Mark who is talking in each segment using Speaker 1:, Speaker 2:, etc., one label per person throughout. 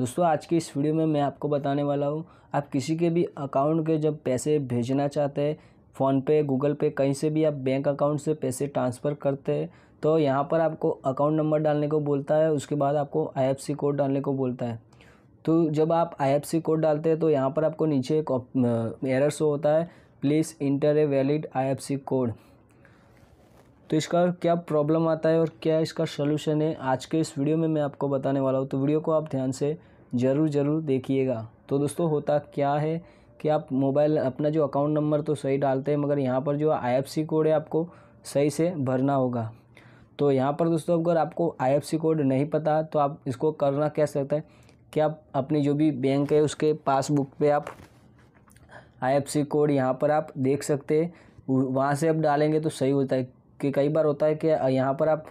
Speaker 1: दोस्तों आज की इस वीडियो में मैं आपको बताने वाला हूँ आप किसी के भी अकाउंट के जब पैसे भेजना चाहते हैं फ़ोनपे गूगल पे कहीं से भी आप बैंक अकाउंट से पैसे ट्रांसफ़र करते हैं तो यहाँ पर आपको अकाउंट नंबर डालने को बोलता है उसके बाद आपको आई कोड डालने को बोलता है तो जब आप आई कोड डालते हैं तो यहाँ पर आपको नीचे एक एरर शो होता है please enter a valid I code तो इसका क्या प्रॉब्लम आता है और क्या इसका सोल्यूशन है आज के इस वीडियो में मैं आपको बताने वाला हूँ तो वीडियो को आप ध्यान से ज़रूर ज़रूर देखिएगा तो दोस्तों होता क्या है कि आप मोबाइल अपना जो अकाउंट नंबर तो सही डालते हैं मगर यहाँ पर जो आई कोड है आपको सही से भरना होगा तो यहाँ पर दोस्तों अगर आपको आई कोड नहीं पता तो आप इसको करना क्या सकते हैं कि आप अपनी जो भी बैंक है उसके पासबुक पे आप आई कोड यहाँ पर आप देख सकते हैं वहाँ से आप डालेंगे तो सही होता है कि कई बार होता है कि यहाँ पर आप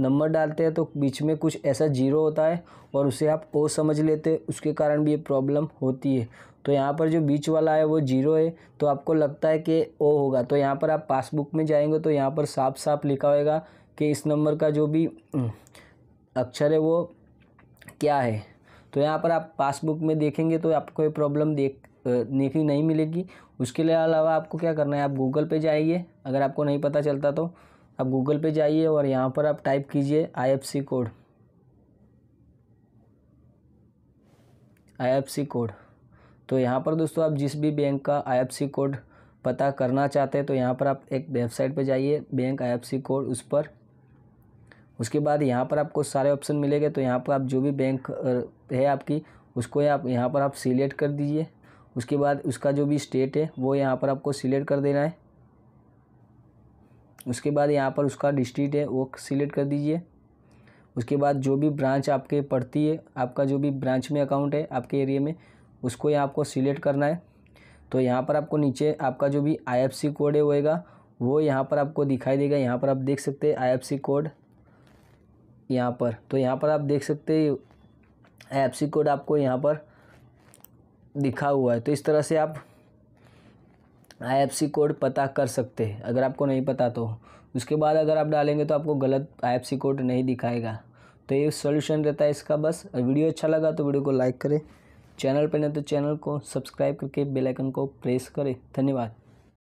Speaker 1: नंबर डालते हैं तो बीच में कुछ ऐसा जीरो होता है और उसे आप ओ समझ लेते हैं उसके कारण भी ये प्रॉब्लम होती है तो यहाँ पर जो बीच वाला है वो जीरो है तो आपको लगता है कि ओ होगा तो यहाँ पर आप पासबुक में जाएंगे तो यहाँ पर साफ साफ लिखा होगा कि इस नंबर का जो भी हम्म, अक्षर है वो क्या है तो यहाँ पर आप पासबुक में देखेंगे तो आपको ये प्रॉब्लम देख देखी नहीं मिलेगी उसके अलावा आपको क्या करना है आप गूगल पे जाइए अगर आपको नहीं पता चलता तो आप गूगल पे जाइए और यहाँ पर आप टाइप कीजिए आईएफसी कोड आईएफसी कोड तो यहाँ पर दोस्तों आप जिस भी बैंक का आईएफसी कोड पता करना चाहते हैं तो यहाँ पर आप एक वेबसाइट पर जाइए बैंक आईएफसी कोड उस पर उसके बाद यहाँ पर आपको सारे ऑप्शन मिलेंगे तो यहाँ पर आप जो भी बैंक है आपकी उसको आप यहाँ पर आप सिलेक्ट कर दीजिए उसके बाद उसका जो भी स्टेट है वो यहाँ पर आपको सिलेक्ट कर देना है उसके बाद यहाँ पर उसका डिस्ट्रिक्ट है वो सिलेक्ट कर दीजिए उसके बाद जो भी ब्रांच आपके पड़ती है आपका जो भी ब्रांच में अकाउंट है आपके एरिया में उसको यहाँ आपको सिलेक्ट करना है तो यहाँ पर आपको नीचे आपका जो भी आई कोड है होएगा वो यहाँ पर आपको दिखाई देगा यहाँ पर आप देख सकते हैं आई कोड यहाँ पर तो यहाँ पर आप देख सकते हैं आईएफसी कोड आपको यहाँ पर दिखा हुआ है तो इस तरह से आप आईएफसी कोड पता कर सकते हैं अगर आपको नहीं पता तो उसके बाद अगर आप डालेंगे तो आपको गलत आईएफसी कोड नहीं दिखाएगा तो ये सोल्यूशन रहता है इसका बस वीडियो अच्छा लगा तो वीडियो को लाइक करें चैनल पर नहीं तो चैनल को सब्सक्राइब करके बेलाइकन को प्रेस करें धन्यवाद